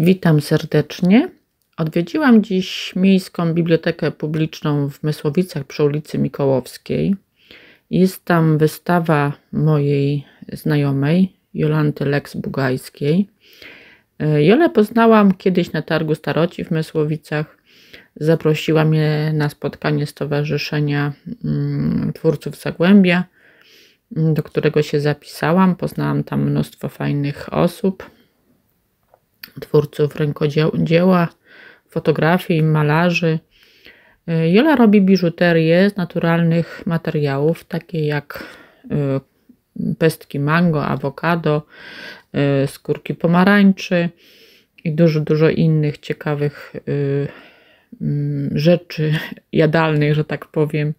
Witam serdecznie. Odwiedziłam dziś Miejską Bibliotekę Publiczną w Mysłowicach przy ulicy Mikołowskiej. Jest tam wystawa mojej znajomej Jolanty Leks Bugajskiej. E, Jolę poznałam kiedyś na targu staroci w Mysłowicach. Zaprosiła mnie na spotkanie Stowarzyszenia mm, Twórców Zagłębia, mm, do którego się zapisałam. Poznałam tam mnóstwo fajnych osób twórców rękodzieła, fotografii, malarzy. Jola robi biżuterię z naturalnych materiałów, takie jak y, pestki mango, awokado, y, skórki pomarańczy i dużo, dużo innych ciekawych y, mm, rzeczy jadalnych, że tak powiem,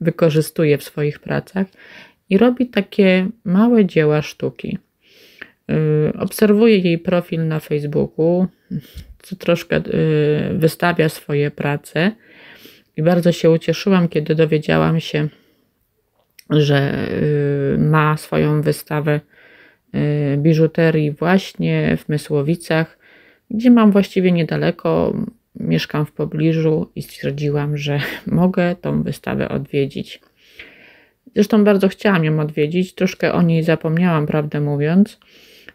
wykorzystuje w swoich pracach i robi takie małe dzieła sztuki. Y, obserwuję jej profil na Facebooku, co troszkę y, wystawia swoje prace i bardzo się ucieszyłam, kiedy dowiedziałam się, że y, ma swoją wystawę biżuterii właśnie w Mysłowicach, gdzie mam właściwie niedaleko, mieszkam w pobliżu i stwierdziłam, że mogę tą wystawę odwiedzić. Zresztą bardzo chciałam ją odwiedzić, troszkę o niej zapomniałam, prawdę mówiąc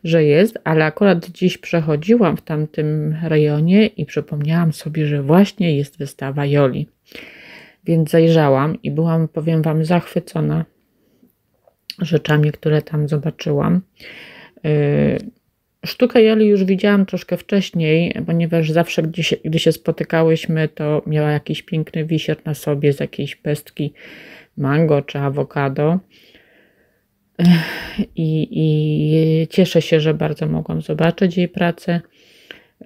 że jest, ale akurat dziś przechodziłam w tamtym rejonie i przypomniałam sobie, że właśnie jest wystawa Joli. Więc zajrzałam i byłam, powiem Wam, zachwycona rzeczami, które tam zobaczyłam. Yy, sztukę Joli już widziałam troszkę wcześniej, ponieważ zawsze, gdy się, gdy się spotykałyśmy, to miała jakiś piękny wisier na sobie z jakiejś pestki mango czy awokado i, i cieszę się, że bardzo mogłam zobaczyć jej pracę.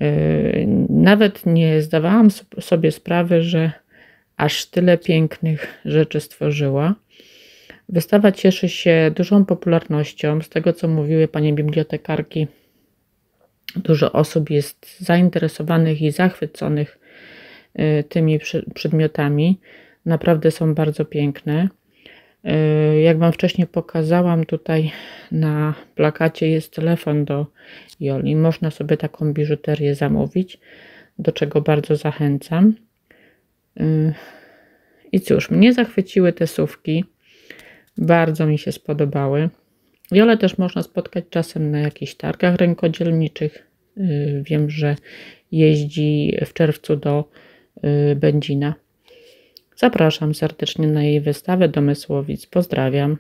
Y, nawet nie zdawałam sobie sprawy, że aż tyle pięknych rzeczy stworzyła. Wystawa cieszy się dużą popularnością. Z tego, co mówiły panie bibliotekarki, dużo osób jest zainteresowanych i zachwyconych y, tymi przedmiotami. Naprawdę są bardzo piękne. Y, jak Wam wcześniej pokazałam, tutaj na plakacie jest telefon do Joli. Można sobie taką biżuterię zamówić, do czego bardzo zachęcam. Y, I cóż, mnie zachwyciły te sówki. Bardzo mi się spodobały. Jolę też można spotkać czasem na jakichś targach rękodzielniczych. Y, wiem, że jeździ w czerwcu do Będzina. Zapraszam serdecznie na jej wystawę Domysłowic. Pozdrawiam.